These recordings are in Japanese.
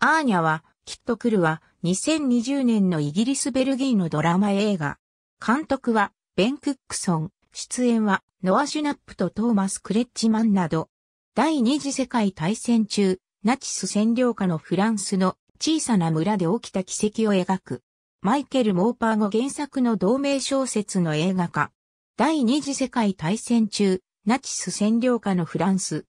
アーニャは、きっと来るは、2020年のイギリス・ベルギーのドラマ映画。監督は、ベン・クックソン。出演は、ノア・シュナップとトーマス・クレッチマンなど。第二次世界大戦中、ナチス占領下のフランスの小さな村で起きた奇跡を描く。マイケル・モーパー語原作の同名小説の映画化。第二次世界大戦中、ナチス占領下のフランス。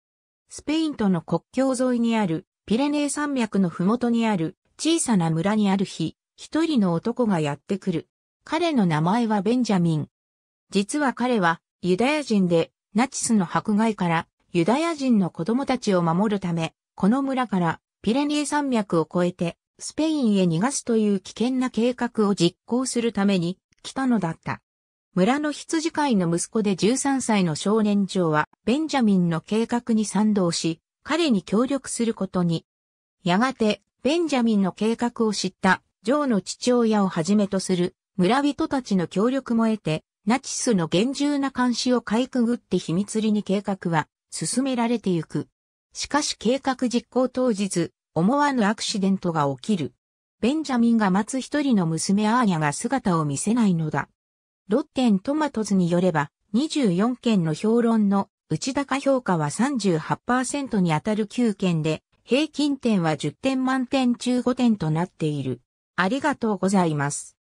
スペインとの国境沿いにあるピレネー山脈のふもとにある小さな村にある日、一人の男がやってくる。彼の名前はベンジャミン。実は彼はユダヤ人でナチスの迫害からユダヤ人の子供たちを守るため、この村からピレネー山脈を越えてスペインへ逃がすという危険な計画を実行するために来たのだった。村の羊飼いの息子で13歳の少年長はベンジャミンの計画に賛同し、彼に協力することに。やがて、ベンジャミンの計画を知ったジョーの父親をはじめとする村人たちの協力も得て、ナチスの厳重な監視をかいくぐって秘密裏に計画は進められてゆく。しかし計画実行当日、思わぬアクシデントが起きる。ベンジャミンが待つ一人の娘アーニャが姿を見せないのだ。ロッテントマトズによれば、24件の評論の内高評価は38%に当たる9件で、平均点は10点満点中5点となっている。ありがとうございます。